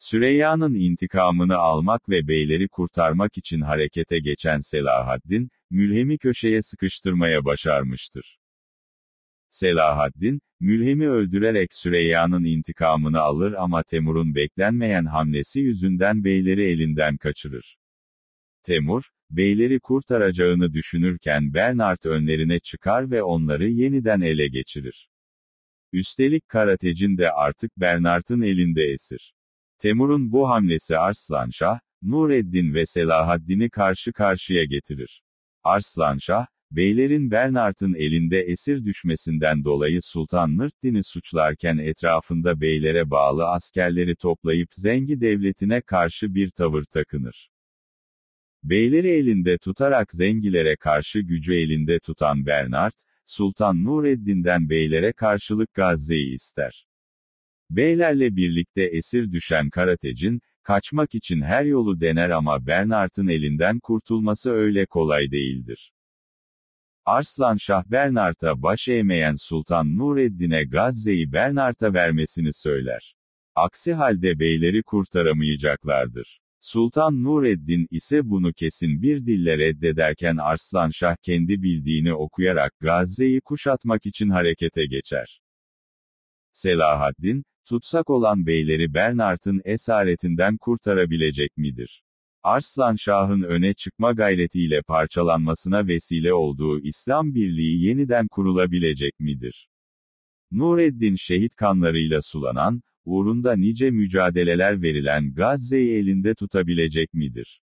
Süreyya'nın intikamını almak ve beyleri kurtarmak için harekete geçen Selahaddin, Mülhem'i köşeye sıkıştırmaya başarmıştır. Selahaddin, Mülhem'i öldürerek Süreyya'nın intikamını alır ama Temur'un beklenmeyen hamlesi yüzünden beyleri elinden kaçırır. Temur, beyleri kurtaracağını düşünürken Bernard önlerine çıkar ve onları yeniden ele geçirir. Üstelik Karatecin de artık Bernard'ın elinde esir. Temur'un bu hamlesi Arslanşah, Nureddin ve Selahaddin'i karşı karşıya getirir. Arslanşah, beylerin Bernard'ın elinde esir düşmesinden dolayı Sultan Nırddin'i suçlarken etrafında beylere bağlı askerleri toplayıp Zengi devletine karşı bir tavır takınır. Beyleri elinde tutarak Zengilere karşı gücü elinde tutan Bernard, Sultan Nureddin'den beylere karşılık Gazze'yi ister. Beylerle birlikte esir düşen Karatec'in, kaçmak için her yolu dener ama Bernard'ın elinden kurtulması öyle kolay değildir. Arslan Şah Bernard'a baş eğmeyen Sultan Nureddin'e Gazze'yi Bernard'a vermesini söyler. Aksi halde beyleri kurtaramayacaklardır. Sultan Nureddin ise bunu kesin bir dille reddederken Arslan Şah kendi bildiğini okuyarak Gazze'yi kuşatmak için harekete geçer. Selahaddin, tutsak olan beyleri Bernard'ın esaretinden kurtarabilecek midir? Arslan Şah'ın öne çıkma gayretiyle parçalanmasına vesile olduğu İslam Birliği yeniden kurulabilecek midir? Nureddin şehit kanlarıyla sulanan, uğrunda nice mücadeleler verilen Gazze'yi elinde tutabilecek midir?